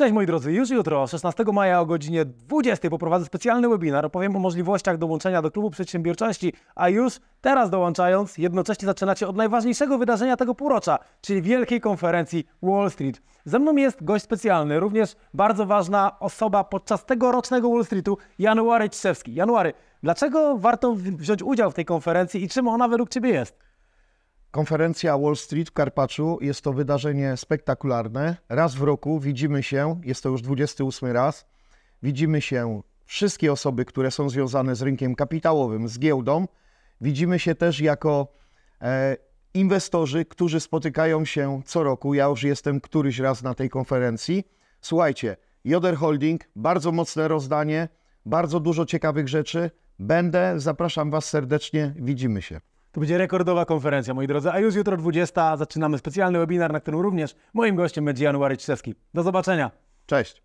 Cześć moi drodzy, już jutro, 16 maja o godzinie 20 poprowadzę specjalny webinar, opowiem o możliwościach dołączenia do klubu przedsiębiorczości, a już teraz dołączając, jednocześnie zaczynacie od najważniejszego wydarzenia tego półrocza, czyli wielkiej konferencji Wall Street. Ze mną jest gość specjalny, również bardzo ważna osoba podczas tegorocznego Wall Streetu, January Ciszewski. January, dlaczego warto wziąć udział w tej konferencji i czym ona według Ciebie jest? Konferencja Wall Street w Karpaczu jest to wydarzenie spektakularne. Raz w roku widzimy się, jest to już 28 raz, widzimy się wszystkie osoby, które są związane z rynkiem kapitałowym, z giełdą. Widzimy się też jako e, inwestorzy, którzy spotykają się co roku. Ja już jestem któryś raz na tej konferencji. Słuchajcie, Joder Holding, bardzo mocne rozdanie, bardzo dużo ciekawych rzeczy. Będę, zapraszam Was serdecznie, widzimy się. To będzie rekordowa konferencja, moi drodzy. A już jutro 20 zaczynamy specjalny webinar, na którym również moim gościem będzie January Czewski. Do zobaczenia. Cześć.